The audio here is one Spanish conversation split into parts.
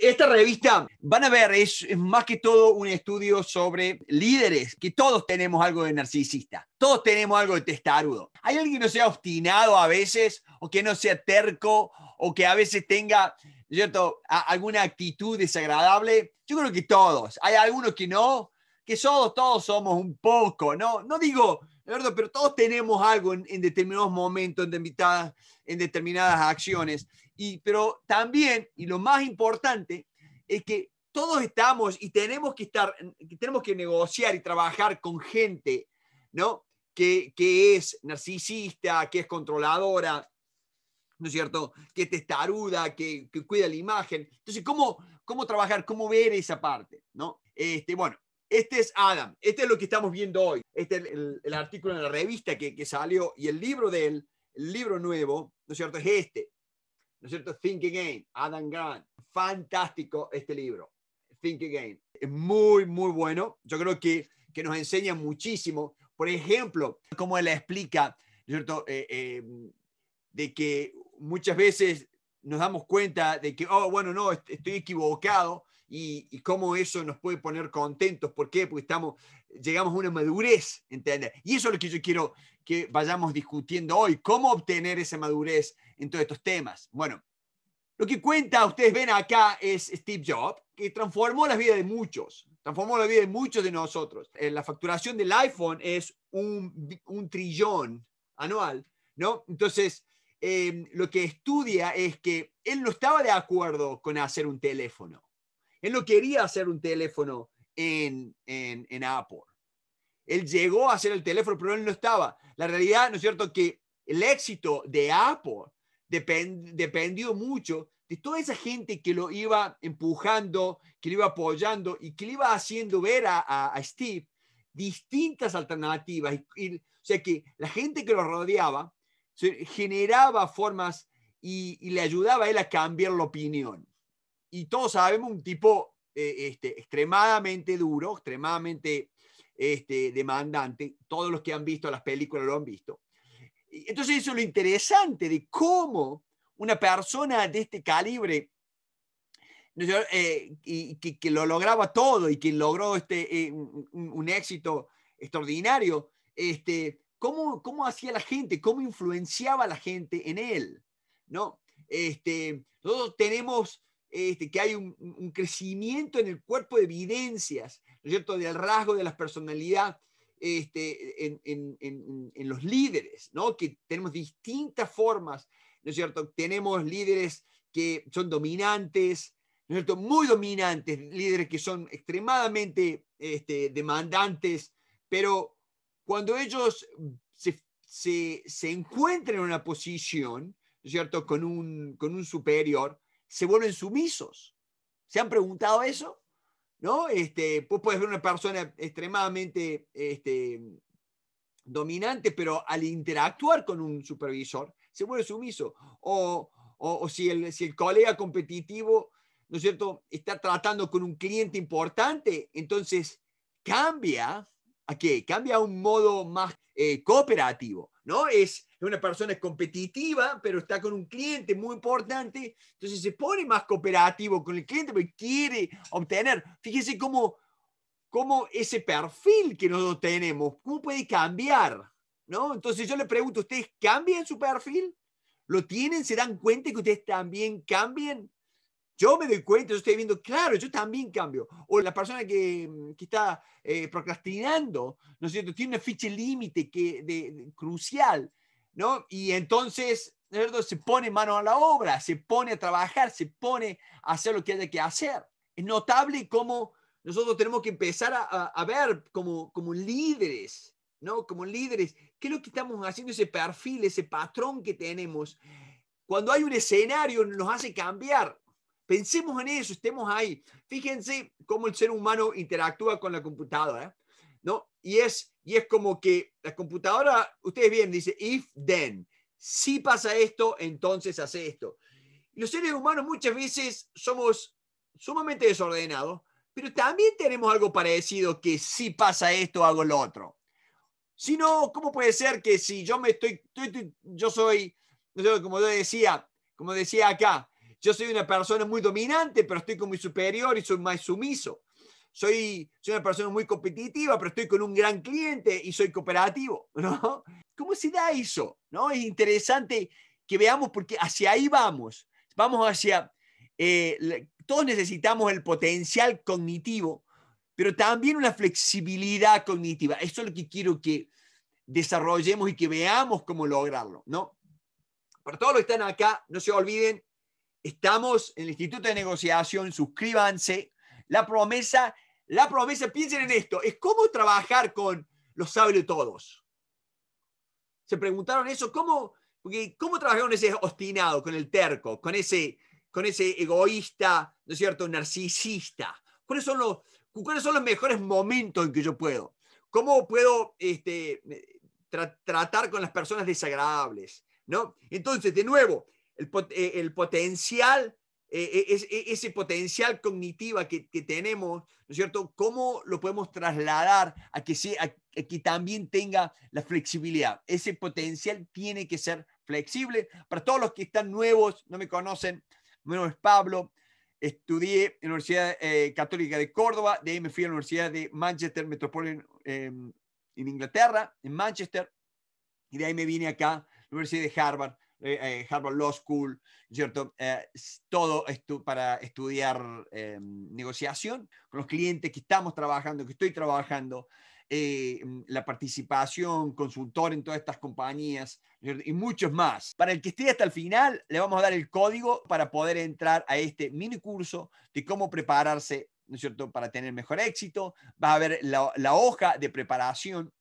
Esta revista, van a ver, es, más que todo un estudio sobre líderes, que todos tenemos algo de narcisista, todos tenemos algo de testarudo. Hay alguien que no sea obstinado a veces, o que no sea terco, o que a veces tenga, ¿cierto?, alguna actitud desagradable. Yo creo que todos, hay algunos que no, que todos, todos somos un poco, ¿no? No digo, ¿verdad? pero todos tenemos algo en, determinados momentos, en determinadas acciones pero también, y lo más importante, es que todos estamos y tenemos que estar, tenemos que negociar y trabajar con gente, ¿no? Que, que es narcisista, que es controladora, ¿no es cierto? Que testaruda, que, que cuida la imagen. Entonces, ¿cómo, ¿cómo trabajar? ¿Cómo ver esa parte? ¿no? Este, bueno, este es Adam, este es lo que estamos viendo hoy. Este es el, el artículo en la revista que, que, salió y el libro de él, el libro nuevo, ¿no es cierto? Es este. ¿no es cierto? Think Again, Adam Grant. Fantástico este libro, Think Again. Es muy, muy bueno. Yo creo que, nos enseña muchísimo. Por ejemplo, como él explica, cierto? Eh, eh, de que muchas veces nos damos cuenta de que, oh, bueno, no, estoy equivocado, y, cómo eso nos puede poner contentos. ¿Por qué? Porque estamos, llegamos a una madurez, ¿entendés? Y eso es lo que yo quiero que vayamos discutiendo hoy, cómo obtener esa madurez en todos estos temas. Bueno, lo que cuenta, ustedes ven acá, es Steve Jobs, que transformó la vida de muchos, transformó la vida de muchos de nosotros. Eh, la facturación del iPhone es un, trillón anual, ¿no? Entonces, eh, lo que estudia es que él no estaba de acuerdo con hacer un teléfono. Él no quería hacer un teléfono en, en, Apple. Él llegó a hacer el teléfono, pero él no estaba. La realidad, ¿no es cierto?, que el éxito de Apple dependió mucho de toda esa gente que lo iba empujando, que lo iba apoyando y que le iba haciendo ver a, Steve distintas alternativas. o sea que la gente que lo rodeaba generaba formas y, le ayudaba a él a cambiar la opinión y todos sabemos, un tipo eh, este, extremadamente duro, extremadamente este, demandante. Todos los que han visto las películas lo han visto. Entonces, eso es lo interesante de cómo una persona de este calibre, eh, y, que, lo lograba todo y que logró este, eh, un, éxito extraordinario, este, cómo, cómo hacía la gente, cómo influenciaba la gente en él. ¿no? Este, nosotros tenemos este, que hay un, crecimiento en el cuerpo de evidencias, ¿no es cierto?, del rasgo de la personalidad este, en, los líderes, ¿no? Que tenemos distintas formas, ¿no es cierto? Tenemos líderes que son dominantes, ¿no es cierto? Muy dominantes, líderes que son extremadamente este, demandantes, pero cuando ellos se, se, encuentran en una posición, ¿no es cierto?, con un, con un superior, se vuelven sumisos. ¿Se han preguntado eso? ¿No? Este, puedes ver una persona extremadamente este, dominante, pero al interactuar con un supervisor, se vuelve sumiso. O, si, el, si el colega competitivo, ¿no es cierto?, está tratando con un cliente importante, entonces cambia a qué? Cambia a un modo más eh, cooperativo. ¿no? Es una persona competitiva, pero está con un cliente muy importante, entonces se pone más cooperativo con el cliente porque quiere obtener. Fíjese cómo, cómo ese perfil que nosotros tenemos, cómo puede cambiar, ¿no? Entonces yo le pregunto, ¿ustedes cambian su perfil? ¿Lo tienen? ¿Se dan cuenta que ustedes también cambian? Yo me doy cuenta, yo estoy viendo, claro, yo también cambio. O la persona que, mm, que está eh, procrastinando, ¿no es cierto? Tiene una ficha límite que, de, crucial, ¿no? Y entonces, ¿no es cierto? Se pone mano a la obra, se pone a trabajar, se pone a hacer lo que haya que hacer. Es notable cómo nosotros tenemos que empezar a, a, ver como, como líderes, ¿no? Como líderes, ¿qué es lo que estamos haciendo? Ese perfil, ese patrón que tenemos. Cuando hay un escenario, nos hace cambiar Pensemos en eso, estemos ahí. Fíjense cómo el ser humano interactúa con la computadora, ¿eh? ¿no? Y es, y es como que la computadora, ustedes bien, dice, if then, si pasa esto, entonces hace esto. Los seres humanos muchas veces somos sumamente desordenados, pero también tenemos algo parecido que si pasa esto, hago lo otro. Si no, ¿cómo puede ser que si yo me estoy, yo soy, como yo decía, como decía acá, yo soy una persona muy dominante, pero estoy con mi superior y soy más sumiso. Soy, soy una persona muy competitiva, pero estoy con un gran cliente y soy cooperativo, ¿no? ¿Cómo se da eso? ¿No? Es interesante que veamos porque hacia ahí vamos. Vamos hacia, eh, todos necesitamos el potencial cognitivo, pero también una flexibilidad cognitiva. Eso es lo que quiero que desarrollemos y que veamos cómo lograrlo, ¿no? Para todos los que están acá, no se olviden, Estamos en el Instituto de Negociación, suscríbanse. La promesa, la promesa, piensen en esto, es cómo trabajar con los sabios todos. Se preguntaron eso, ¿cómo, ¿cómo trabajar con ese obstinado, con el terco, con ese, con ese egoísta, ¿no es cierto?, narcisista. ¿Cuáles son los, cuáles son los mejores momentos en que yo puedo? ¿Cómo puedo este, tratar con las personas desagradables? ¿No? Entonces, de nuevo, eh, el, potencial, eh, eh, es, ese potencial cognitiva que, tenemos, ¿no es cierto? ¿Cómo lo podemos trasladar a que, sea, que también tenga la flexibilidad? Ese potencial tiene que ser flexible. Para todos los que están nuevos, no me conocen, mi nombre es Pablo, estudié en la Universidad Católica de Córdoba, de ahí me fui a la Universidad de Manchester Metropolitan em, en Inglaterra, en Manchester, y de ahí me vine acá, a la Universidad de Harvard, eh, eh, Harvard Law School, ¿cierto? Eh, todo esto para estudiar em, negociación con los clientes que estamos trabajando, que estoy trabajando, mm, la participación, consultor en todas estas compañías y muchos más. Para el que esté hasta el final, le vamos a dar el código para poder entrar a este mini curso de cómo prepararse ¿no es cierto? Para tener mejor éxito. Va a haber la, hoja de preparación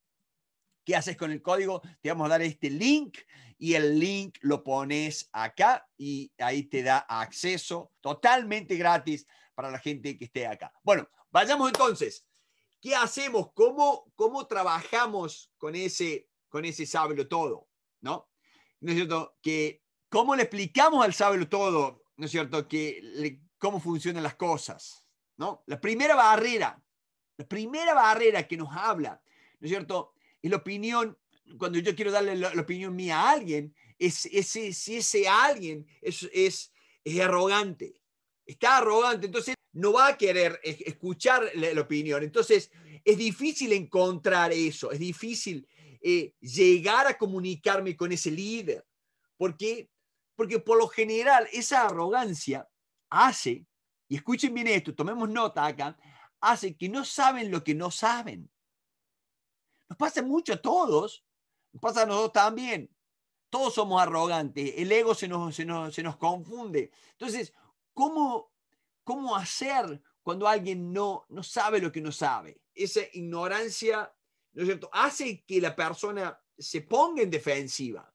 ¿Qué haces con el código? Te vamos a dar este link y el link lo pones acá y ahí te da acceso totalmente gratis para la gente que esté acá. Bueno, vayamos entonces. ¿Qué hacemos? ¿Cómo, cómo trabajamos con ese, con ese sábelo todo? ¿No? ¿No es cierto? Que, ¿Cómo le explicamos al sábelo todo? ¿No es cierto? Que cómo funcionan las cosas. ¿No? La primera barrera, la primera barrera que nos habla, ¿no es cierto? la opinión, cuando yo quiero darle la, opinión mía a alguien, es, ese, si ese alguien es, es, arrogante, está arrogante, entonces no va a querer e, escuchar la, opinión. Entonces es difícil encontrar eso, es difícil eh, llegar a comunicarme con ese líder, porque, porque por lo general esa arrogancia hace, y escuchen bien esto, tomemos nota acá, hace que no saben lo que no saben. Nos pasa mucho a todos, nos pasa a nosotros también. Todos somos arrogantes, el ego se nos, se nos, confunde. Entonces, ¿cómo, ¿cómo hacer cuando alguien no, no sabe lo que no sabe? Esa ignorancia, ¿no es cierto?, hace que la persona se ponga en defensiva.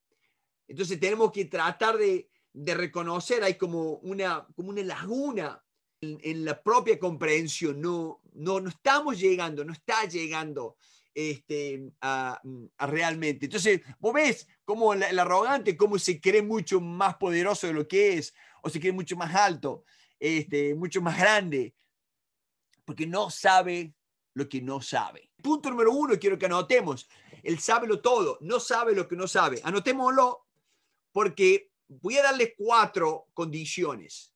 Entonces tenemos que tratar de, de reconocer, hay como una, como una laguna en, en, la propia comprensión, no, no, no estamos llegando, no está llegando este, mm, a, realmente. Entonces, vos ves cómo el, arrogante, cómo se cree mucho más poderoso de lo que es, o se cree mucho más alto, este, mucho más grande, porque no sabe lo que no sabe. Punto número uno, quiero que anotemos. Él sabe lo todo, no sabe lo que no sabe. Anotémoslo porque voy a darle cuatro condiciones.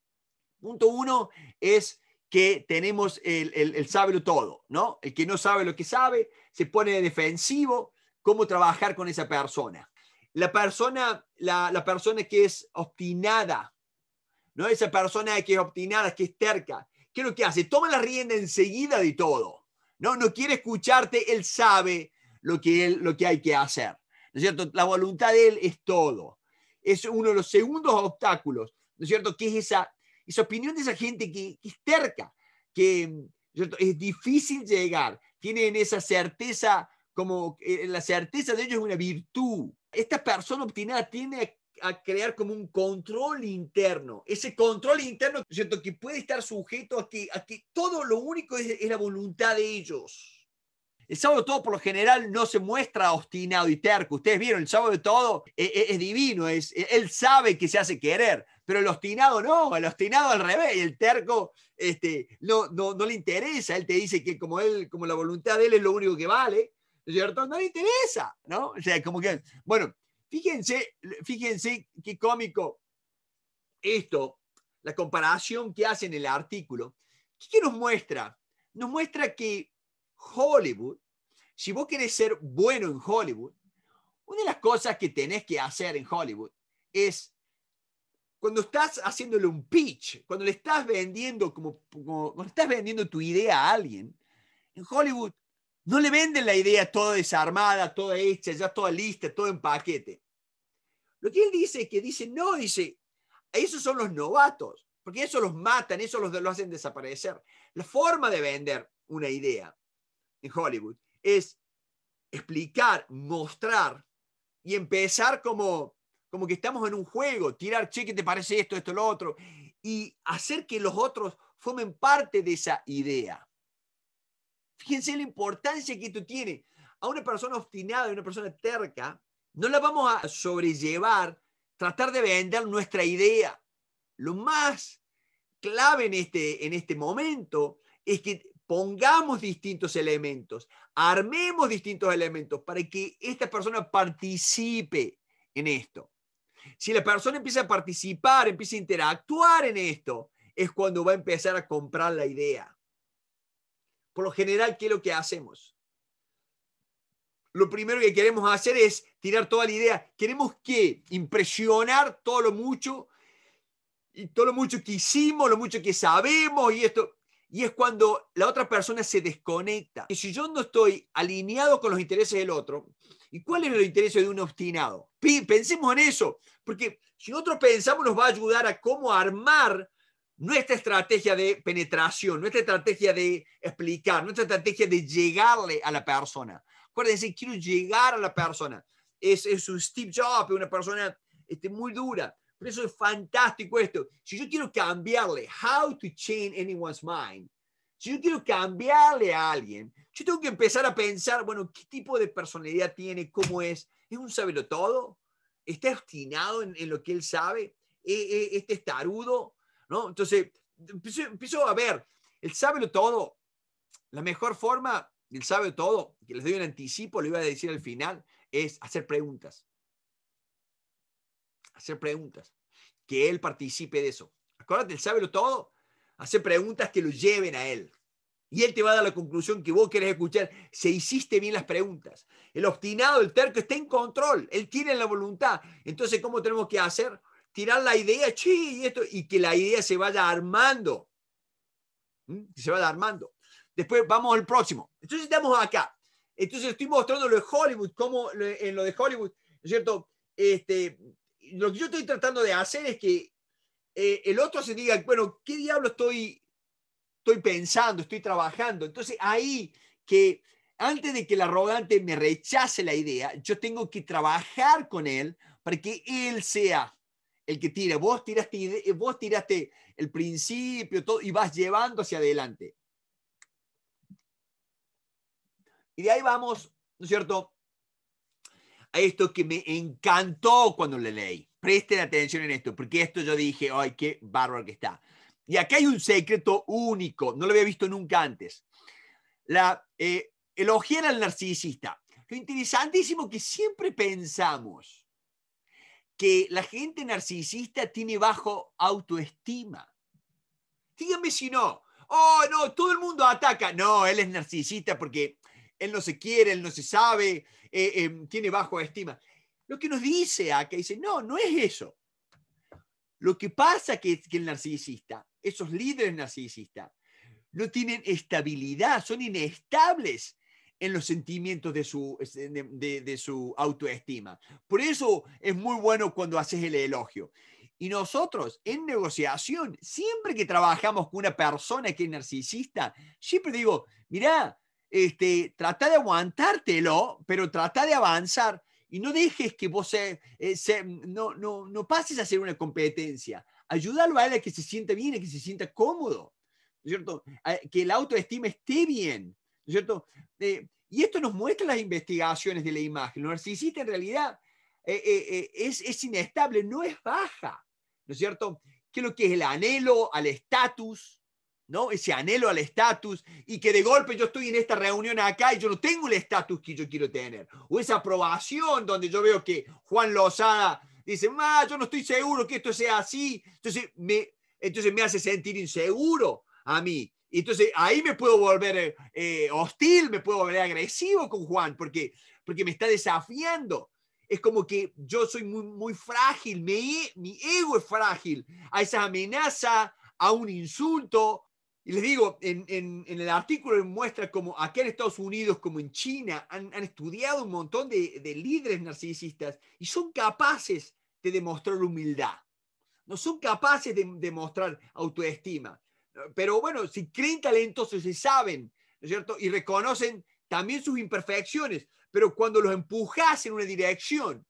Punto uno es que tenemos el, el, sábelo todo, ¿no? El que no sabe lo que sabe, se pone defensivo, cómo trabajar con esa persona. La persona, la, persona que es obstinada, ¿no? Esa persona que es obstinada, que es terca, ¿qué es lo que hace? Toma la rienda enseguida de todo, ¿no? No quiere escucharte, él sabe lo que, él, lo que hay que hacer, ¿no es cierto? La voluntad de él es todo. Es uno de los segundos obstáculos, ¿no es cierto? Que es esa esa opinión de esa gente que, es terca, que es difícil llegar, tienen esa certeza, como eh, la certeza de ellos es una virtud. Esta persona obstinada tiene a crear como un control interno. Ese control interno, Que puede estar sujeto a que, todo lo único es, la voluntad de ellos. El sábado todo por lo general no se muestra obstinado y terco. Ustedes vieron, el sábado de todo e, e, es, divino, es, e, él sabe que se hace querer pero el obstinado no, el obstinado al revés, el terco este, no, no, le interesa, él te dice que como, él, como la voluntad de él es lo único que vale, cierto? No le interesa, ¿no? O sea, como que, bueno, fíjense, fíjense qué cómico esto, la comparación que hace en el artículo, ¿qué nos muestra? Nos muestra que Hollywood, si vos querés ser bueno en Hollywood, una de las cosas que tenés que hacer en Hollywood es cuando estás haciéndole un pitch, cuando le estás vendiendo como, estás vendiendo tu idea a alguien, en Hollywood no le venden la idea toda desarmada, toda hecha, ya toda lista, todo en paquete. Lo que él dice es que dice, no, dice, esos son los novatos, porque esos los matan, eso los, los hacen desaparecer. La forma de vender una idea en Hollywood es explicar, mostrar y empezar como como que estamos en un juego, tirar, che, ¿qué te parece esto, esto, lo otro? Y hacer que los otros formen parte de esa idea. Fíjense la importancia que esto tiene. A una persona obstinada, a una persona terca, no la vamos a sobrellevar, tratar de vender nuestra idea. Lo más clave en este, en este momento es que pongamos distintos elementos, armemos distintos elementos para que esta persona participe en esto. Si la persona empieza a participar, empieza a interactuar en esto, es cuando va a empezar a comprar la idea. Por lo general, ¿qué es lo que hacemos? Lo primero que queremos hacer es tirar toda la idea. Queremos que impresionar todo lo mucho y todo lo mucho que hicimos, lo mucho que sabemos y esto. Y es cuando la otra persona se desconecta. Y si yo no estoy alineado con los intereses del otro, ¿Y cuál es el interés de un obstinado? Pensemos en eso, porque si nosotros pensamos nos va a ayudar a cómo armar nuestra estrategia de penetración, nuestra estrategia de explicar, nuestra estrategia de llegarle a la persona. Acuérdense, quiero llegar a la persona. Es, es un Steve Jobs, una persona este, muy dura. Por eso es fantástico esto. Si yo quiero cambiarle, how to change anyone's mind, si yo quiero cambiarle a alguien, yo tengo que empezar a pensar, bueno, ¿qué tipo de personalidad tiene? ¿Cómo es? ¿Es un sabelo todo? ¿Está obstinado en, lo que él sabe? ¿E, e este es tarudo? ¿No? Entonces, empiezo, a ver, el sábelo todo, la mejor forma del sábelo todo, que les doy un anticipo, lo iba a decir al final, es hacer preguntas. Hacer preguntas. Que él participe de eso. Acuérdate, el sábelo todo hacer preguntas que lo lleven a él. Y él te va a dar la conclusión que vos querés escuchar. Se hiciste bien las preguntas. El obstinado, el terco, está en control. Él tiene la voluntad. Entonces, ¿cómo tenemos que hacer? Tirar la idea, chi, y esto, y que la idea se vaya armando. ¿Mm? se vaya armando. Después vamos al próximo. Entonces estamos acá. Entonces estoy mostrando lo de Hollywood, cómo en lo de Hollywood, ¿no es cierto? Este, lo que yo estoy tratando de hacer es que eh, el otro se diga, bueno, ¿qué diablo estoy, estoy pensando, estoy trabajando? Entonces ahí que antes de que el arrogante me rechace la idea, yo tengo que trabajar con él para que él sea el que tira. Vos tiraste, eh, vos tiraste el principio todo, y vas llevando hacia adelante. Y de ahí vamos, ¿no es cierto? A esto que me encantó cuando le leí presten atención en esto, porque esto yo dije, ay, qué bárbaro que está. Y acá hay un secreto único, no lo había visto nunca antes. La, eh, elogiar al narcisista. Lo interesantísimo que siempre pensamos que la gente narcisista tiene bajo autoestima. Díganme si no. Oh, no, todo el mundo ataca. No, él es narcisista porque él no se quiere, él no se sabe, eh, eh, tiene bajo estima. Lo que nos dice acá, dice, no, no es eso. Lo que pasa que, que el narcisista, esos líderes narcisistas, no tienen estabilidad, son inestables en los sentimientos de su, de, su autoestima. Por eso es muy bueno cuando haces el elogio. Y nosotros en negociación, siempre que trabajamos con una persona que es narcisista, siempre digo, mirá, este, trata de aguantártelo, pero trata de avanzar. Y no dejes que vos se, eh, no, pases a hacer una competencia. Ayúdalo a él a que se sienta bien, a que se sienta cómodo, ¿no es cierto? que el autoestima esté bien, ¿no es cierto? Eh, y esto nos muestra las investigaciones de la imagen. Lo narcisista en realidad eh, es, es inestable, no es baja, ¿no es cierto? Que lo que es el anhelo al estatus, ¿no? Ese anhelo al estatus y que de golpe yo estoy en esta reunión acá y yo no tengo el estatus que yo quiero tener. O esa aprobación donde yo veo que Juan Lozada dice, yo no estoy seguro que esto sea así. Entonces me, entonces me hace sentir inseguro a mí. Entonces ahí me puedo volver eh, hostil, me puedo volver agresivo con Juan porque, porque me está desafiando. Es como que yo soy muy, muy frágil, mi mi ego es frágil a esa amenaza, a un insulto, y les digo, en, en, el artículo muestra como aquí en Estados Unidos, como en China, han, han estudiado un montón de, de, líderes narcisistas y son capaces de demostrar humildad. No son capaces de demostrar autoestima. Pero bueno, si creen talentosos, se saben, ¿no es cierto? Y reconocen también sus imperfecciones. Pero cuando los empujas en una dirección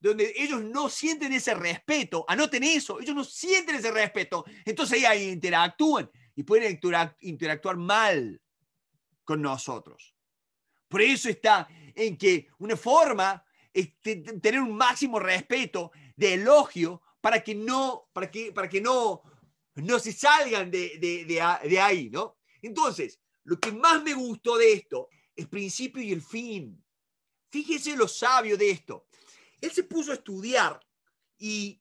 donde ellos no sienten ese respeto, anoten eso, ellos no sienten ese respeto, entonces ahí interactúan y pueden interactuar mal con nosotros. Por eso está en que una forma es tener un máximo respeto de elogio para que no, para que, para que no, no se salgan de, ahí, ¿no? Entonces, lo que más me gustó de esto el principio y el fin. Fíjese lo sabio de esto. Él se puso a estudiar y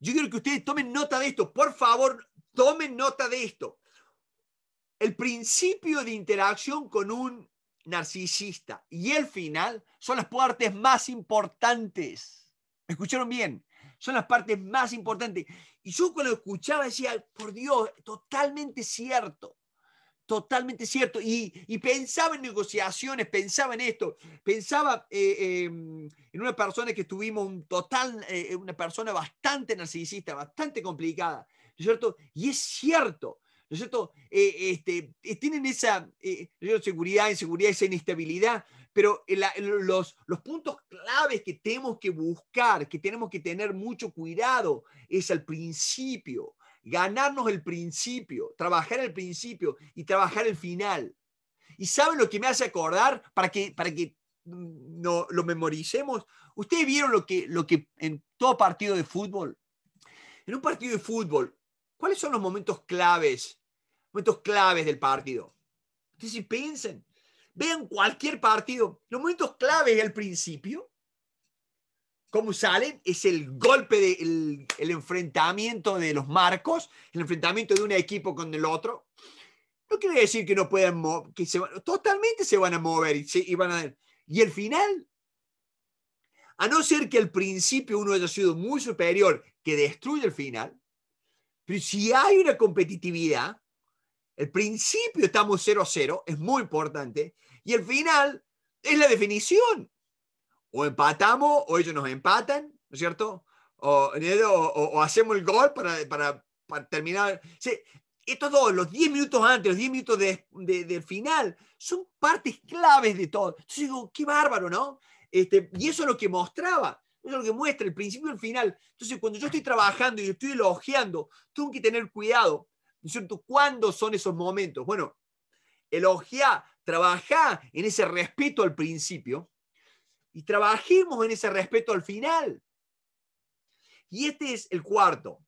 yo quiero que ustedes tomen nota de esto. Por favor, tomen nota de esto el principio de interacción con un narcisista y el final son las partes más importantes. ¿Me escucharon bien? Son las partes más importantes. Y yo cuando lo escuchaba decía, por Dios, totalmente cierto. Totalmente cierto. Y, pensaba en negociaciones, pensaba en esto, pensaba eh, em, en una persona que tuvimos un total, eh, una persona bastante narcisista, bastante complicada, ¿cierto? Y es cierto, ¿no es cierto? Eh, este, eh, tienen esa eh, seguridad, inseguridad, esa inestabilidad, pero los, puntos claves que tenemos que buscar, que tenemos que tener mucho cuidado, es al principio, ganarnos el principio, trabajar el principio y trabajar el final. ¿Y saben lo que me hace acordar para que, para que mm, no, lo memoricemos? Ustedes vieron lo que, lo que en todo partido de fútbol, en un partido de fútbol, ¿cuáles son los momentos claves momentos claves del partido. Entonces, si piensen, vean cualquier partido, los momentos claves al principio, cómo salen, es el golpe, de, el, enfrentamiento de los marcos, el enfrentamiento de un equipo con el otro. No quiere decir que no puedan, que se, totalmente se van a mover y, se, y van a... Y el final, a no ser que al principio uno haya sido muy superior, que destruye el final, pero si hay una competitividad, el principio estamos 0-0, es muy importante. Y el final es la definición. O empatamos, o ellos nos empatan, ¿no es cierto? O, hacemos el gol para, para, terminar. estos dos, los 10 minutos antes, los 10 minutos del final, son partes claves de todo. Entonces digo, qué bárbaro, ¿no? Este, y eso es lo que mostraba, eso es lo que muestra el principio y el final. Entonces, cuando yo estoy trabajando y estoy elogiando, tengo que tener cuidado ¿Cuándo son esos momentos? Bueno, elogia, trabajar en ese respeto al principio y trabajemos en ese respeto al final. Y este es el cuarto,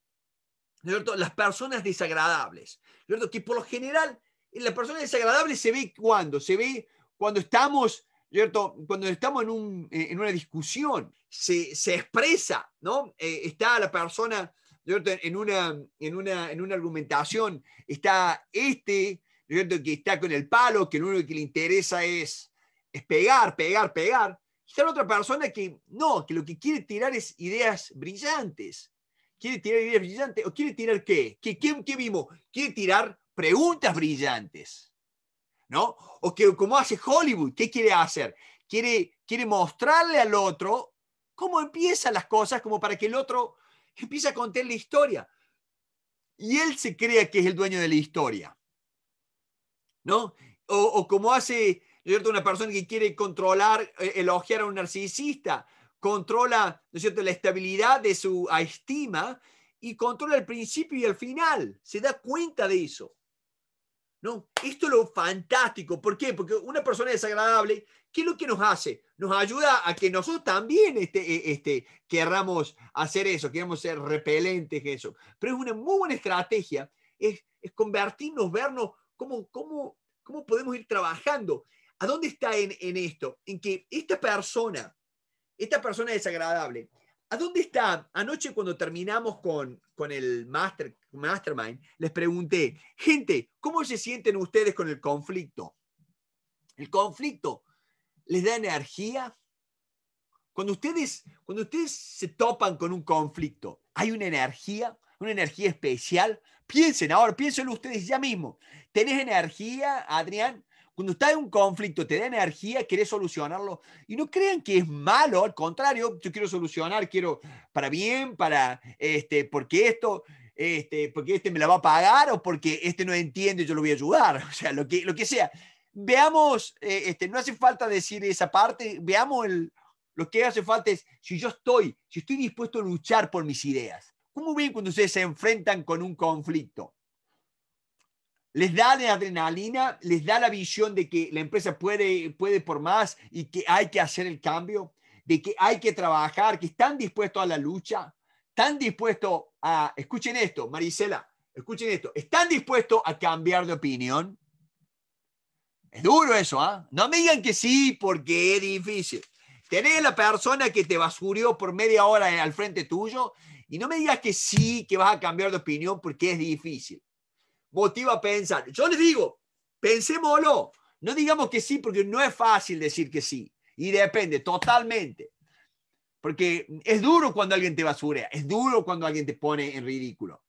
Las personas desagradables, cierto? Que por lo general, eh, la persona desagradable se ve cuando, se ve cuando estamos, cierto? Cuando estamos en, eh, una discusión, se, expresa, ¿no? Eh, está la persona en una, en, una, en una argumentación está este, que está con el palo, que lo único que le interesa es, es pegar, pegar, pegar. está la otra persona que no, que lo que quiere tirar es ideas brillantes. ¿Quiere tirar ideas brillantes? ¿O quiere tirar qué? ¿Qué, qué, vimos? Quiere tirar preguntas brillantes. ¿No? O que como hace Hollywood, ¿qué quiere hacer? Quiere, quiere mostrarle al otro cómo empiezan las cosas, como para que el otro empieza a contar la historia. Y él se crea que es el dueño de la historia. ¿No? O, como hace ¿no una persona que quiere controlar, eh, elogiar a un narcisista, controla cierto? la estabilidad de su estima y controla el principio y el final. Se da cuenta de eso esto es lo fantástico. ¿Por qué? Porque una persona desagradable, ¿qué es lo que nos hace? Nos ayuda a que nosotros también este, e, este querramos hacer eso, queramos ser repelentes, eso. Pero es una muy buena estrategia, es, convertirnos, vernos cómo, cómo, podemos ir trabajando. ¿A dónde está en, en esto? En que esta persona, esta persona desagradable, ¿A dónde está? Anoche cuando terminamos con, el master, Mastermind, les pregunté, gente, ¿cómo se sienten ustedes con el conflicto? ¿El conflicto les da energía? Cuando ustedes, cuando ustedes se topan con un conflicto, ¿hay una energía? ¿Una energía especial? Piensen ahora, piensen ustedes ya mismo. ¿Tenés energía, Adrián? Cuando está en un conflicto, te da energía, querés solucionarlo. Y no crean que es malo, al contrario, yo quiero solucionar, quiero para bien, para, este, porque esto, este, porque este me la va a pagar o porque este no entiende, yo lo voy a ayudar, o sea, lo que, lo que sea. Veamos, eh, este, no hace falta decir esa parte, veamos el, lo que hace falta es, si yo estoy, si estoy dispuesto a luchar por mis ideas, ¿cómo ven cuando ustedes se enfrentan con un conflicto? les da la adrenalina, les da la visión de que la empresa puede, puede por más y que hay que hacer el cambio, de que hay que trabajar, que están dispuestos a la lucha, están dispuestos a, escuchen esto, Marisela, escuchen esto, están dispuestos a cambiar de opinión. Es duro eso, ¿ah? No me digan que sí porque es difícil. Tenés la persona que te basurió por media hora al frente tuyo y no me digas que sí, que vas a cambiar de opinión porque es difícil motiva a pensar. Yo les digo, pensémoslo. No digamos que sí, porque no es fácil decir que sí. Y depende totalmente. Porque es duro cuando alguien te basurea, es duro cuando alguien te pone en ridículo.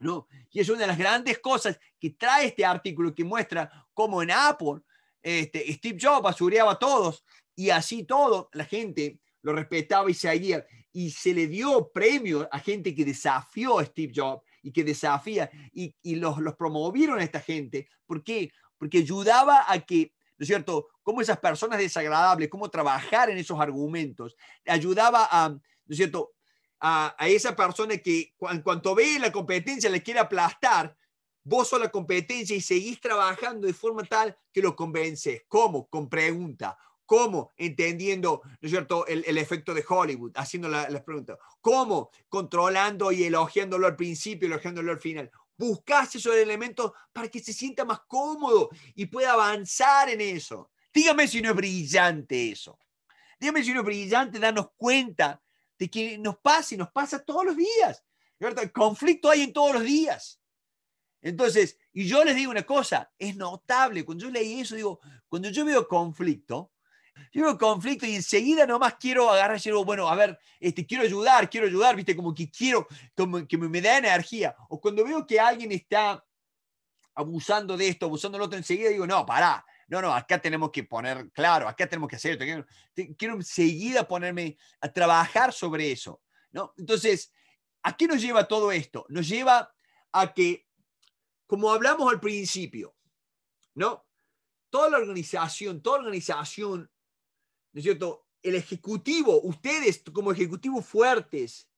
¿no? Y es una de las grandes cosas que trae este artículo que muestra cómo en Apple este, Steve Jobs basureaba a todos y así todo la gente lo respetaba y seguía. Y se le dio premio a gente que desafió a Steve Jobs y que desafía, y, los, los promovieron a esta gente. ¿Por qué? Porque ayudaba a que ¿no es cierto? como esas personas desagradables, cómo trabajar en esos argumentos, ayudaba a, ¿no es cierto? A, esa persona que en cuanto ve la competencia le quiere aplastar, vos sos la competencia y seguís trabajando de forma tal que lo convences. ¿Cómo? Con pregunta ¿Cómo? Entendiendo, ¿no es cierto?, el, efecto de Hollywood, haciendo las preguntas. ¿Cómo? Controlando y elogiándolo al principio, elogiándolo al final. Buscás esos elementos para que se sienta más cómodo y pueda avanzar en eso. Dígame si no es brillante eso. Dígame si no es brillante darnos cuenta de que nos pasa y nos pasa todos los días. El conflicto hay en todos los días. Entonces, y yo les digo una cosa, es notable, cuando yo leí eso, digo, cuando yo veo conflicto, yo veo conflicto y enseguida nomás quiero agarrar y oh, bueno, a ver, este, quiero ayudar, quiero ayudar, viste, como que quiero, como que me da energía. O cuando veo que alguien está abusando de esto, abusando del otro, enseguida digo, no, pará, no, no, acá tenemos que poner, claro, acá tenemos que hacer esto. Quiero, quiero enseguida ponerme a trabajar sobre eso. ¿no? Entonces, ¿a qué nos lleva todo esto? Nos lleva a que, como hablamos al principio, ¿no? Toda la organización, toda organización ¿no es cierto? El ejecutivo, ustedes como ejecutivos fuertes,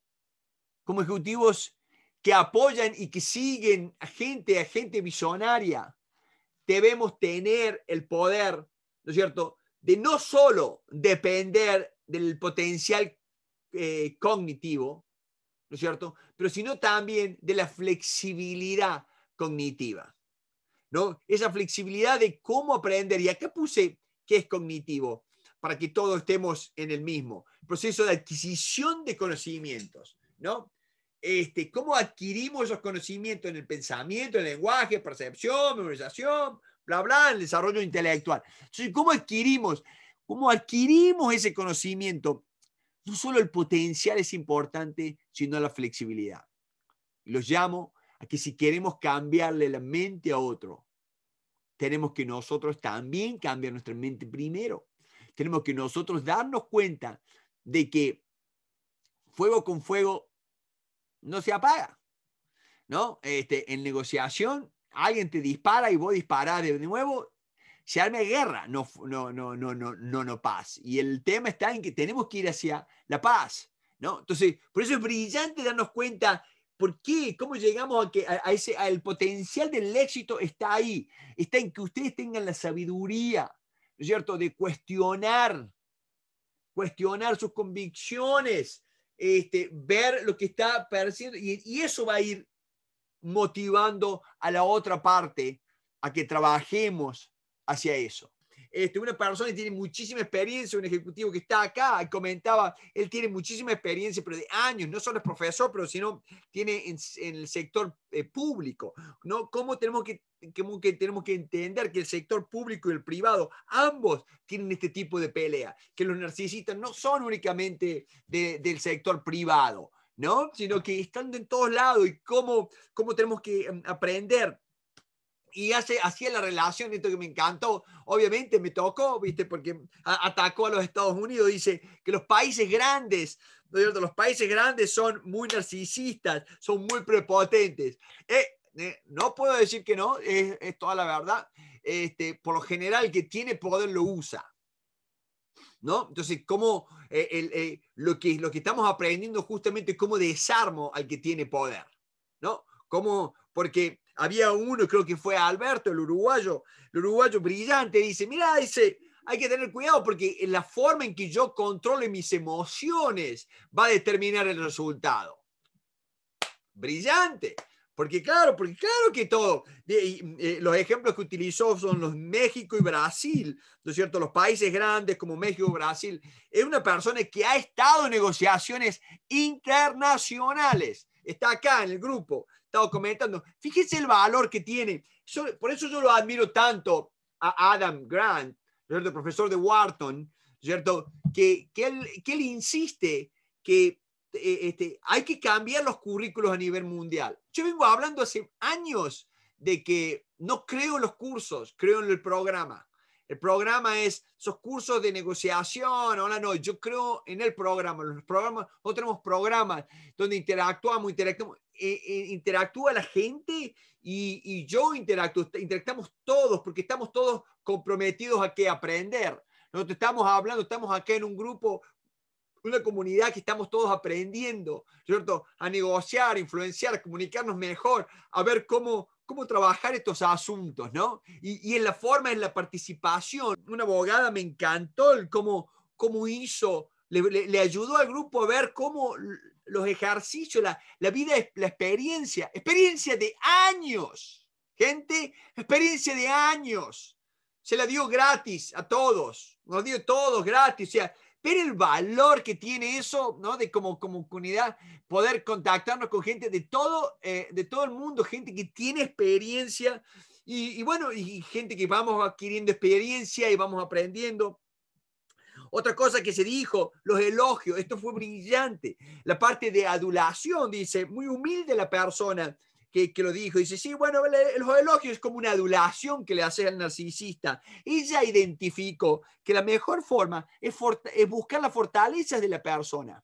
como ejecutivos que apoyan y que siguen a gente, a gente visionaria, debemos tener el poder, ¿no es cierto?, de no solo depender del potencial eh, cognitivo, ¿no es cierto?, pero sino también de la flexibilidad cognitiva, ¿no? Esa flexibilidad de cómo aprender, y acá puse que es cognitivo, para que todos estemos en el mismo. Proceso de adquisición de conocimientos, ¿no? Este, ¿Cómo adquirimos esos conocimientos en el pensamiento, en el lenguaje, percepción, memorización, bla, bla, en el desarrollo intelectual? Entonces, ¿cómo adquirimos? ¿Cómo adquirimos ese conocimiento? No solo el potencial es importante, sino la flexibilidad. Los llamo a que si queremos cambiarle la mente a otro, tenemos que nosotros también cambiar nuestra mente primero tenemos que nosotros darnos cuenta de que fuego con fuego no se apaga. ¿no? Este, en negociación, alguien te dispara y vos disparás de nuevo, se arma guerra, no, no, no, no, no, no, paz. Y el tema está en que tenemos que ir hacia la paz. ¿no? Entonces, por eso es brillante darnos cuenta ¿Por qué? ¿Cómo llegamos a que a ese, al potencial del éxito está ahí? Está en que ustedes tengan la sabiduría cierto?, de cuestionar, cuestionar sus convicciones, este, ver lo que está pareciendo, y eso va a ir motivando a la otra parte a que trabajemos hacia eso. Este, una persona que tiene muchísima experiencia, un ejecutivo que está acá, comentaba, él tiene muchísima experiencia, pero de años, no solo es profesor, pero sino tiene en, el sector eh, público, ¿no? ¿Cómo tenemos que, que tenemos que entender que el sector público y el privado, ambos tienen este tipo de pelea, que los narcisistas no son únicamente del sector privado, ¿no? Sino que están en todos lados y cómo, cómo tenemos que em, aprender y hace, hacía la relación, esto que me encantó, obviamente me tocó, ¿viste? Porque atacó a los Estados Unidos, dice que los países grandes, Los países grandes son muy narcisistas, son muy prepotentes. Eh, eh, no puedo decir que no, es, toda la verdad. Este, por lo general, que tiene poder lo usa. ¿No? Entonces, ¿cómo, eh, lo, que, lo que estamos aprendiendo justamente es cómo desarmo al que tiene poder? ¿No? ¿Cómo, porque había uno, creo que fue Alberto, el uruguayo, el uruguayo brillante, dice, mira, dice, hay que tener cuidado porque la forma en que yo controle mis emociones va a determinar el resultado. Brillante. Porque claro, porque claro que todo, eh, los ejemplos que utilizó son los México y Brasil, ¿no es cierto? Los países grandes como México y Brasil, es una persona que ha estado en negociaciones internacionales está acá en el grupo, estaba comentando, Fíjese el valor que tiene. por eso yo lo admiro tanto a Adam Grant, ¿cierto? profesor de Wharton, ¿cierto? Que, que, él, que él insiste que eh, este, hay que cambiar los currículos a nivel mundial. Yo vengo hablando hace años de que no creo en los cursos, creo en el programa. El programa es esos cursos de negociación. Ahora no, yo creo en el programa. Los programas, nosotros tenemos programas donde interactuamos, interactuamos, eh, eh, interactúa la gente y, yo interactúo, Interactuamos todos porque estamos todos comprometidos a que aprender. Nosotros estamos hablando, estamos acá en un grupo una comunidad que estamos todos aprendiendo, ¿cierto? A negociar, influenciar, comunicarnos mejor, a ver cómo cómo trabajar estos asuntos, ¿no? Y, en la forma, en la participación. Una abogada me encantó el cómo, hizo, le, ayudó al grupo a ver cómo los ejercicios, la, la vida, la experiencia, experiencia de años, gente, experiencia de años. Se la dio gratis a todos, nos dio todos gratis. O pero el valor que tiene eso, ¿no? De como, como comunidad, poder contactarnos con gente de todo, eh, de todo el mundo, gente que tiene experiencia y, y, bueno, y gente que vamos adquiriendo experiencia y vamos aprendiendo. Otra cosa que se dijo, los elogios, esto fue brillante. La parte de adulación, dice, muy humilde la persona que, lo dijo, dice, sí, bueno, los elogios es como una adulación que le hace al narcisista. Ella identificó que la mejor forma es, es buscar las fortalezas de la persona.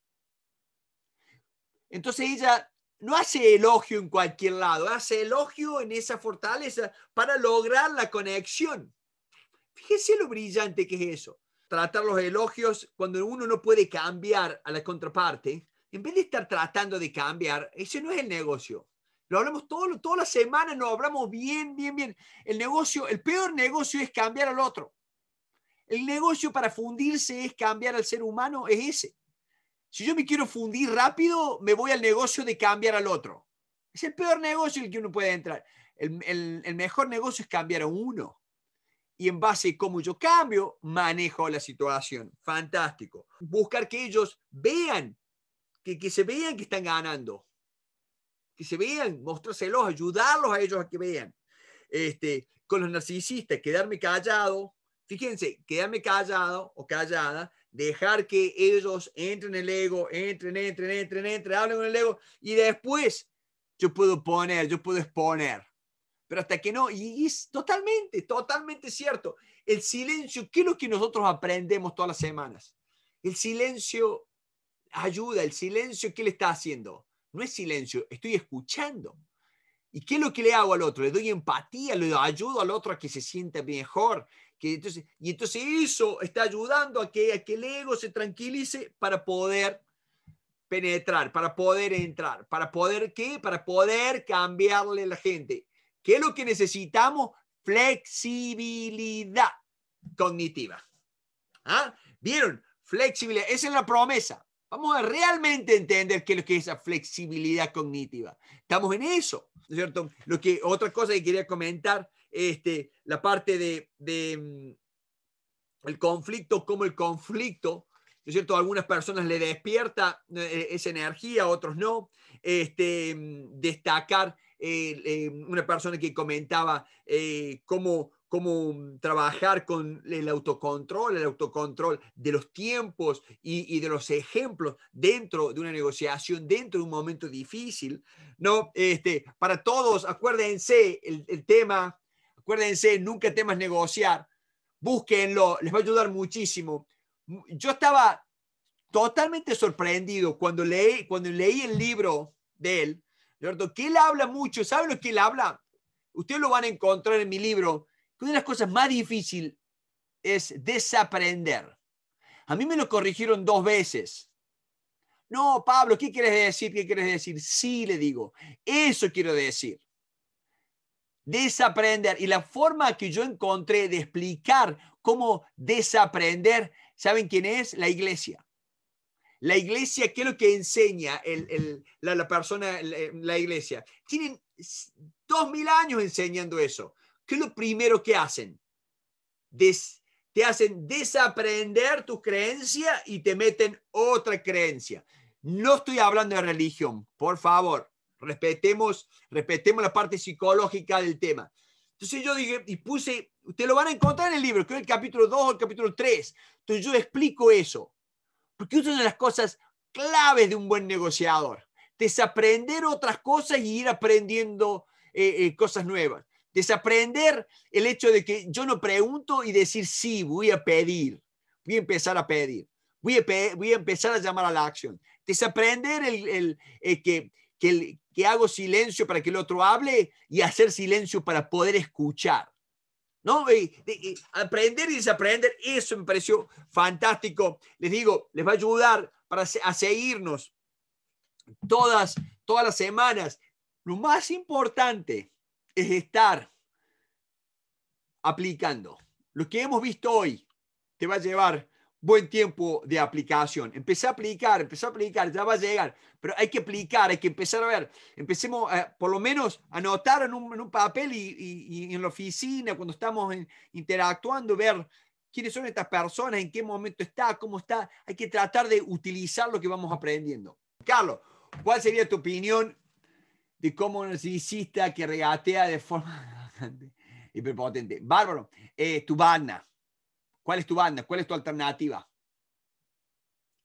Entonces ella no hace elogio en cualquier lado, hace elogio en esa fortaleza para lograr la conexión. Fíjese lo brillante que es eso. Tratar los elogios cuando uno no puede cambiar a la contraparte, en vez de estar tratando de cambiar, ese no es el negocio. Lo hablamos todas toda la semana, nos hablamos bien, bien, bien. El negocio, el peor negocio es cambiar al otro. El negocio para fundirse es cambiar al ser humano, es ese. Si yo me quiero fundir rápido, me voy al negocio de cambiar al otro. Es el peor negocio en el que uno puede entrar. El, mejor negocio es cambiar a uno. Y en base a cómo yo cambio, manejo la situación. Fantástico. Buscar que ellos vean, que, que se vean que están ganando que se vean, mostrárselos, ayudarlos a ellos a que vean. Este, con los narcisistas, quedarme callado, fíjense, quedarme callado o callada, dejar que ellos entren en el ego, entren, entren, entren, entren, hablen con el ego y después yo puedo poner, yo puedo exponer. Pero hasta que no, y es totalmente, totalmente cierto. El silencio, ¿qué es lo que nosotros aprendemos todas las semanas? El silencio ayuda, el silencio, ¿qué le está haciendo? no es silencio, estoy escuchando. ¿Y qué es lo que le hago al otro? Le doy empatía, le ayudo al otro a que se sienta mejor. Que entonces, y entonces eso está ayudando a que, a que el ego se tranquilice para poder penetrar, para poder entrar, para poder qué, para poder cambiarle a la gente. ¿Qué es lo que necesitamos? Flexibilidad cognitiva. ¿Ah? ¿Vieron? Flexibilidad. Esa es la promesa. Vamos a realmente entender qué es lo que es esa flexibilidad cognitiva. Estamos en eso, ¿no es cierto? Lo que, otra cosa que quería comentar, este, la parte de, mm, el conflicto, cómo el conflicto, ¿no es cierto? A algunas personas le despierta eh, eh, esa energía, a otros no. Este, mm, destacar eh, una persona que comentaba cómo cómo trabajar con el autocontrol, el autocontrol de los tiempos y, de los ejemplos dentro de una negociación, dentro de un momento difícil. ¿no? Este, para todos, acuérdense el, tema, acuérdense, nunca temas negociar, búsquenlo, les va a ayudar muchísimo. Yo estaba totalmente sorprendido cuando leí, cuando leí el libro de él, que él habla mucho, ¿saben lo que él habla? Ustedes lo van a encontrar en mi libro, una de las cosas más difíciles es desaprender. A mí me lo corrigieron dos veces. No, Pablo, ¿qué quieres decir? ¿Qué quieres decir? Sí, le digo, eso quiero decir. Desaprender. Y la forma que yo encontré de explicar cómo desaprender, ¿saben quién es? La iglesia. La iglesia, ¿qué es lo que enseña la, persona, la iglesia? Tienen dos mil años enseñando eso. ¿Qué es lo primero que hacen? te hacen desaprender tu creencia y te meten otra creencia. No estoy hablando de religión, por favor. Respetemos, la parte psicológica del tema. Entonces yo dije, y puse, te lo van a encontrar en el libro, creo el capítulo 2 o el capítulo 3. Entonces yo explico eso. Porque una de las cosas claves de un buen negociador. Desaprender otras cosas y ir aprendiendo eh, eh, cosas nuevas. Desaprender el hecho de que yo no pregunto y decir, sí, voy a pedir, voy a empezar a pedir, voy a, voy a empezar a llamar a la acción. Desaprender el, eh, que, que, hago silencio para que el otro hable y hacer silencio para poder escuchar. ¿no? aprender y desaprender, eso me pareció fantástico. Les digo, les va a ayudar para a seguirnos todas, todas las semanas. Lo más importante es estar aplicando. Lo que hemos visto hoy te va a llevar buen tiempo de aplicación. Empecé a aplicar, empecé a aplicar, ya va a llegar, pero hay que aplicar, hay que empezar a ver. Empecemos por lo menos a anotar en un, papel y, en la oficina, cuando estamos interactuando, ver quiénes son estas personas, en qué momento está, cómo está. Hay que tratar de utilizar lo que vamos aprendiendo. Carlos, ¿cuál sería tu opinión de cómo un narcisista que regatea de forma hiperpotente. Bárbaro, eh, tu banda. ¿Cuál es tu banda? ¿Cuál es tu alternativa?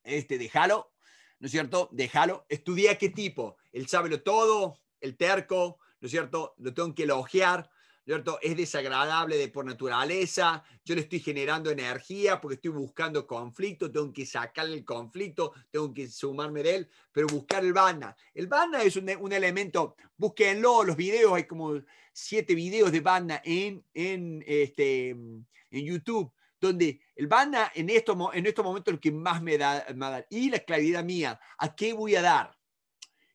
Este, déjalo, ¿no es cierto? Déjalo. Estudia qué tipo. El sábelo todo, el terco, ¿no es cierto? Lo tengo que elogiar. Es desagradable de por naturaleza, yo le estoy generando energía porque estoy buscando conflicto, tengo que sacar el conflicto, tengo que sumarme de él, pero buscar el Vana. El Vana es un, elemento, búsquenlo, los videos, hay como siete videos de Vana en, en, este, en YouTube, donde el Vana en estos, en estos momentos es lo que más me da, y la claridad mía, ¿a qué voy a dar?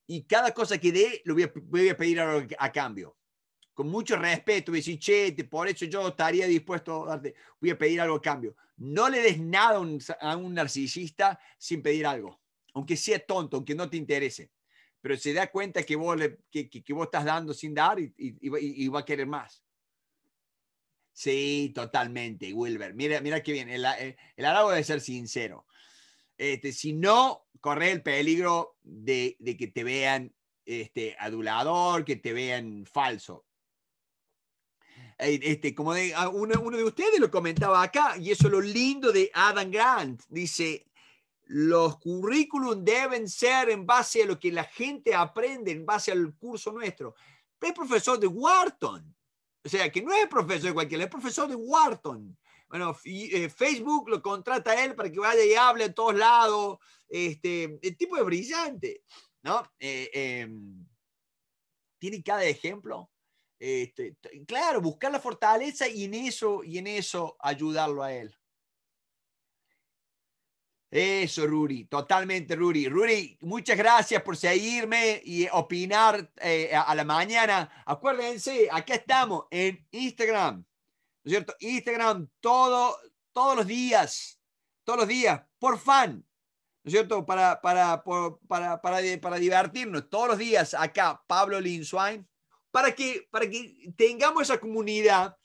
Y cada cosa que dé, lo voy a, pedir a cambio con mucho respeto, decir, che, por eso yo estaría dispuesto a darte, voy a pedir algo a cambio. No le des nada a un, narcisista sin pedir algo, aunque sea tonto, aunque no te interese. Pero se da cuenta que vos, le, que, vos estás dando sin dar y, va a querer más. Sí, totalmente, Wilber. Mira, mira qué bien. El, eh, el, debe ser sincero. Este, si no, corre el peligro de, de que te vean este, adulador, que te vean falso este, como uno, de ustedes lo comentaba acá, y eso es lo lindo de Adam Grant, dice, los currículum deben ser en base a lo que la gente aprende, en base al curso nuestro. es profesor de Wharton, o sea, que no es profesor de cualquiera, es profesor de Wharton. Bueno, eh, Facebook lo contrata él para que vaya y hable a todos lados. Este, el tipo es brillante, ¿no? Eh, em, tiene cada ejemplo este, claro, buscar la fortaleza y en eso, y en eso ayudarlo a él. Eso, Ruri, totalmente, Ruri. Ruri, muchas gracias por seguirme y opinar eh, a la mañana. Acuérdense, acá estamos en Instagram, ¿no es cierto? Instagram todo, todos los días, todos los días, por fan, ¿no es cierto? Para, para, para, para, divertirnos, todos los días acá, Pablo Linswine, para que, para que tengamos esa comunidad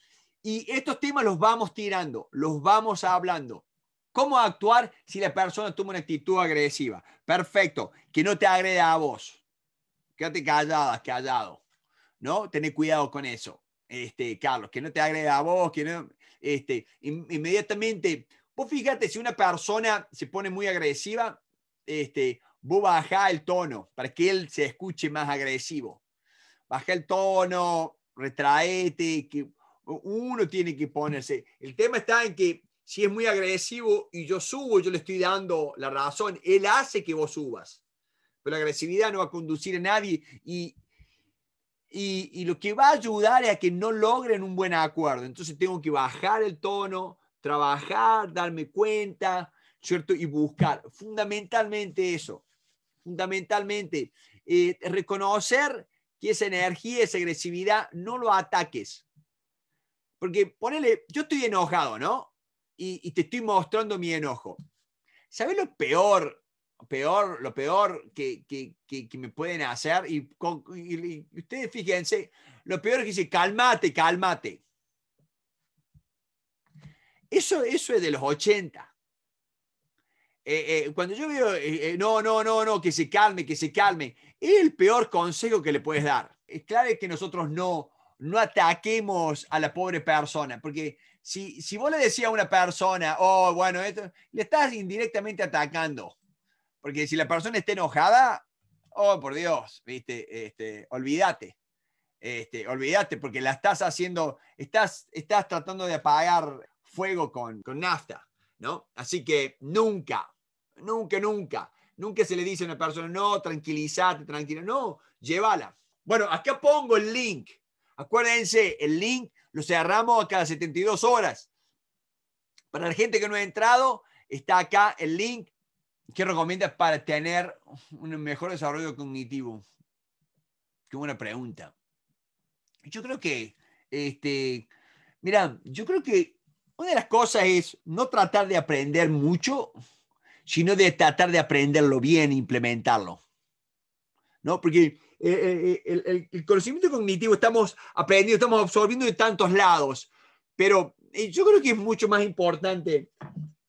y estos temas los vamos tirando, los vamos hablando. ¿Cómo actuar si la persona toma una actitud agresiva? Perfecto, que no te agreda a vos. Quédate callada, callado. ¿No? Ten cuidado con eso, este, Carlos, que no te agreda a vos, que no, este, inmediatamente, vos fíjate, si una persona se pone muy agresiva, este, vos bajá el tono para que él se escuche más agresivo baja el tono, retraete, que uno tiene que ponerse. El tema está en que si es muy agresivo y yo subo, yo le estoy dando la razón, él hace que vos subas. Pero la agresividad no va a conducir a nadie y, y, lo que va a ayudar es a que no logren un buen acuerdo. Entonces tengo que bajar el tono, trabajar, darme cuenta, ¿cierto? Y buscar fundamentalmente eso, fundamentalmente eh, reconocer y esa energía, esa agresividad, no lo ataques. Porque ponele, yo estoy enojado, ¿no? Y, te estoy mostrando mi enojo. ¿Sabes lo peor, peor, lo peor que, me pueden hacer? Y, ustedes fíjense, lo peor es que dice, cálmate, cálmate. Eso, eso es de los 80. Eh, eh, cuando yo veo, eh, no, no, no, no, que se calme, que se calme el peor consejo que le puedes dar. Es clave que nosotros no, no ataquemos a la pobre persona, porque si, si vos le decís a una persona, oh, bueno, esto, le estás indirectamente atacando, porque si la persona está enojada, oh, por Dios, viste, este, olvídate. Este, olvídate, porque la estás haciendo, estás, estás tratando de apagar fuego con, con nafta, ¿no? Así que nunca, nunca, nunca Nunca se le dice a una persona, no, tranquilízate, tranquila. No, llévala. Bueno, acá pongo el link. Acuérdense, el link lo cerramos a cada 72 horas. Para la gente que no ha entrado, está acá el link que recomiendas para tener un mejor desarrollo cognitivo. Qué buena pregunta. Yo creo que, este, mira, yo creo que una de las cosas es no tratar de aprender mucho, sino de tratar de aprenderlo bien e implementarlo. ¿No? Porque eh, eh, eh, el, conocimiento cognitivo estamos aprendiendo, estamos absorbiendo de tantos lados, pero yo creo que es mucho más importante.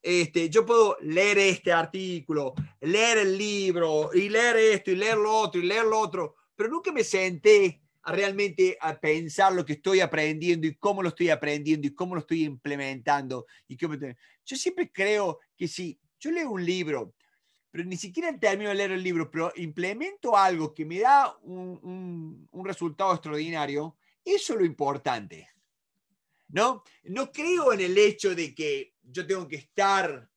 Este, yo puedo leer este artículo, leer el libro, y leer esto, y leer lo otro, y leer lo otro, pero nunca me senté realmente a pensar lo que estoy aprendiendo y cómo lo estoy aprendiendo y cómo lo estoy implementando. Y cómo... Yo siempre creo que si yo leo un libro, pero ni siquiera termino de leer el libro, pero implemento algo que me da un, un, resultado extraordinario, eso es lo importante. ¿No? no creo en el hecho de que yo tengo que estar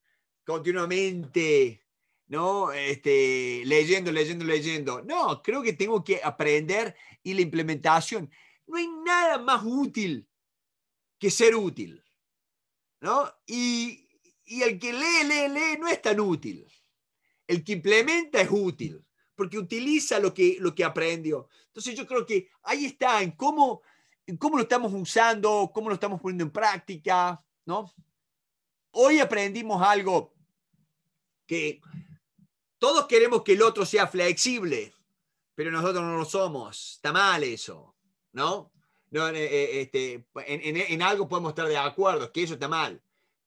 continuamente ¿no? Este, leyendo, leyendo, leyendo. No, creo que tengo que aprender y la implementación. No hay nada más útil que ser útil, ¿no? Y y el que lee, lee, lee no es tan útil. El que implementa es útil, porque utiliza lo que, lo que aprendió. Entonces yo creo que ahí está, en cómo, cómo lo estamos usando, cómo lo estamos poniendo en práctica, ¿no? Hoy aprendimos algo que todos queremos que el otro sea flexible, pero nosotros no lo somos. Está mal eso, ¿no? no eh, eh, este, en, en, algo podemos estar de acuerdo, que eso está mal,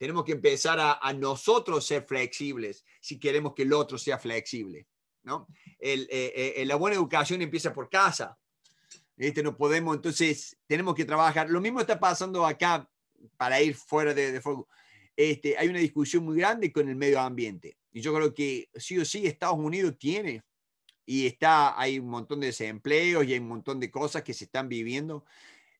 tenemos que empezar a, nosotros ser flexibles si queremos que el otro sea flexible. ¿no? El, eh, eh, eh, la buena educación empieza por casa. Este, no podemos, entonces tenemos que trabajar. Lo mismo está pasando acá, para ir fuera de, de foco. Este, hay una discusión muy grande con el medio ambiente. Y yo creo que sí o sí Estados Unidos tiene, y está, hay un montón de desempleos y hay un montón de cosas que se están viviendo.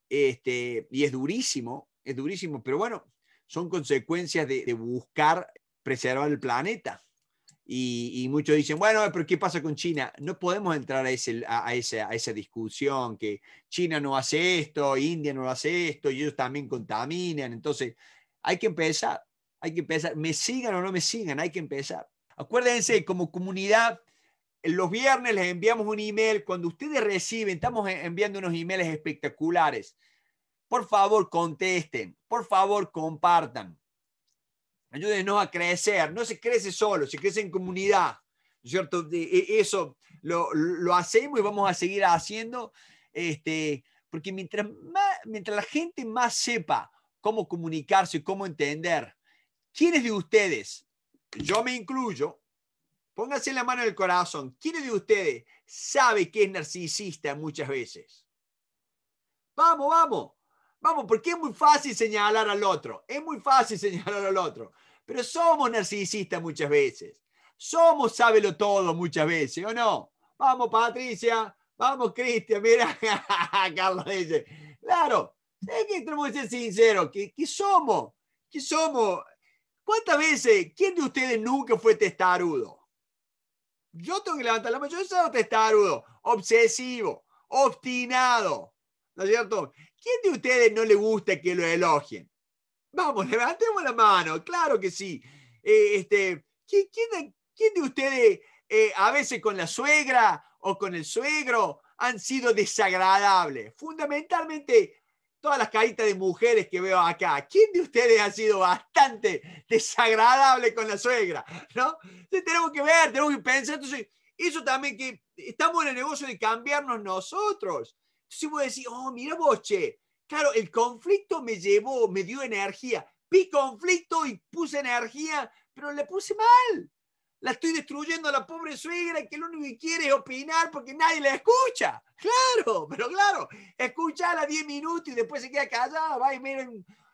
Este, y es durísimo, es durísimo, pero bueno, son consecuencias de, buscar preservar el planeta. Y, muchos dicen, bueno, pero ¿qué pasa con China? No podemos entrar a, ese, a, esa, a, esa, discusión que China no hace esto, India no hace esto, y ellos también contaminan. Entonces, hay que empezar, hay que empezar, me sigan o no me sigan, hay que empezar. Acuérdense, como comunidad, los viernes les enviamos un email, cuando ustedes reciben, estamos enviando unos emails espectaculares por favor, contesten. Por favor, compartan. Ayúdenos a crecer. No se crece solo, se crece en comunidad. ¿Cierto? E, eso lo, hacemos y vamos a seguir haciendo. Este, porque mientras, mientras la gente más sepa cómo comunicarse y cómo entender, ¿quiénes de ustedes, yo me incluyo, pónganse la mano en el corazón, ¿quiénes de ustedes sabe que es narcisista muchas veces? Vamos, vamos. Vamos, porque es muy fácil señalar al otro, es muy fácil señalar al otro, pero somos narcisistas muchas veces, somos sábelo todo muchas veces, ¿o no? Vamos, Patricia, vamos, Cristian, mira, Carlos dice, claro, es que tenemos que ser sinceros, ¿qué somos, que somos, ¿cuántas veces, quién de ustedes nunca fue testarudo? Yo tengo que levantar la mano, yo soy testarudo, obsesivo, obstinado, ¿no es cierto? ¿Quién de ustedes no le gusta que lo elogien? Vamos, levantemos la mano, claro que sí. Eh, este, ¿quién, de ustedes, eh, a veces con la suegra o con el suegro, han sido desagradables? Fundamentalmente, todas las caritas de mujeres que veo acá, ¿quién de ustedes ha sido bastante desagradable con la suegra? ¿No? Entonces, tenemos que ver, tenemos que pensar. Entonces, eso también que estamos en el negocio de cambiarnos nosotros. Entonces voy a decir, oh, mira vos, che, claro, el conflicto me llevó, me dio energía. Vi conflicto y puse energía, pero le puse mal. La estoy destruyendo a la pobre suegra que lo único que quiere es opinar porque nadie la escucha. Claro, pero claro, escuchala 10 minutos y después se queda callada, va y mira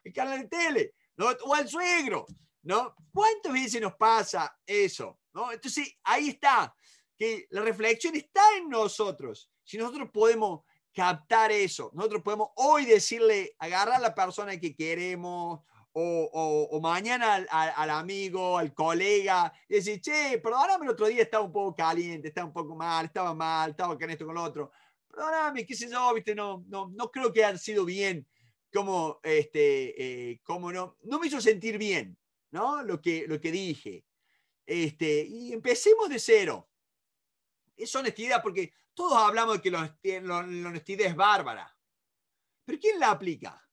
el canal de tele, ¿no? o al suegro. ¿no? ¿Cuántas veces nos pasa eso? ¿no? Entonces, ahí está, que la reflexión está en nosotros. Si nosotros podemos captar eso. Nosotros podemos hoy decirle, agarra a la persona que queremos o, mañana al, amigo, al colega, y decir, che, perdóname, el otro día estaba un poco caliente, estaba un poco mal, estaba mal, estaba con esto, con lo otro. Perdóname, qué sé yo, viste, no, no, creo que haya sido bien, como, este, eh, como no, no me hizo sentir bien, ¿no? Lo que, lo que dije. Este, y empecemos de cero. Es honestidad, porque todos hablamos de que la honestidad es bárbara. Pero ¿quién la aplica?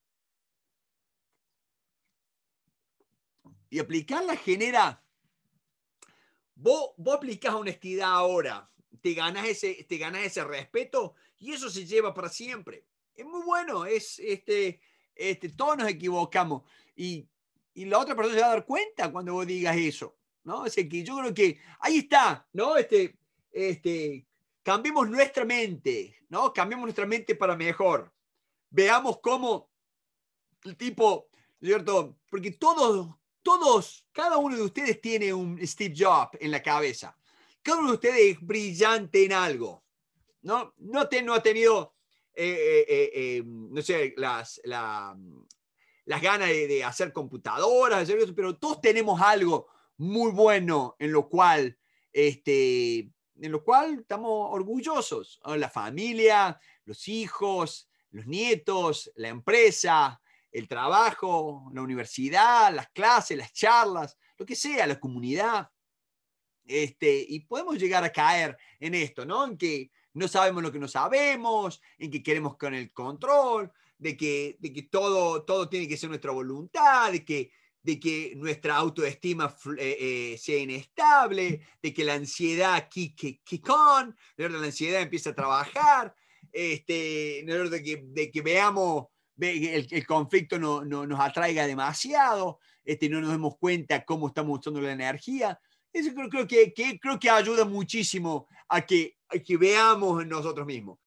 Y aplicarla genera... Vos, vos aplicás honestidad ahora, te ganás, ese, te ese respeto y eso se lleva para siempre. Es muy bueno, es, este, este, todos nos equivocamos y, la otra persona se va a dar cuenta cuando vos digas eso. ¿no? que yo creo que ahí está, ¿no? Este, este, Cambiemos nuestra mente, ¿no? Cambiemos nuestra mente para mejor. Veamos cómo el tipo, ¿cierto? Porque todos, todos, cada uno de ustedes tiene un Steve Jobs en la cabeza. Cada uno de ustedes es brillante en algo, ¿no? No, te, no ha tenido, eh, eh, eh, no sé, las, las ganas de, hacer computadoras, pero todos tenemos algo muy bueno en lo cual este, en lo cual estamos orgullosos. La familia, los hijos, los nietos, la empresa, el trabajo, la universidad, las clases, las charlas, lo que sea, la comunidad. Este, y podemos llegar a caer en esto, ¿no? En que no sabemos lo que no sabemos, en que queremos con el control, de que, de que todo, todo tiene que ser nuestra voluntad, de que de que nuestra autoestima eh, eh, sea inestable, de que la ansiedad que de la ansiedad empieza a trabajar, este, de, que, de que veamos el, conflicto no, nos atraiga demasiado, este, no nos demos cuenta cómo estamos usando la energía. Eso creo, creo que, que, creo que ayuda muchísimo a que, a que veamos nosotros mismos.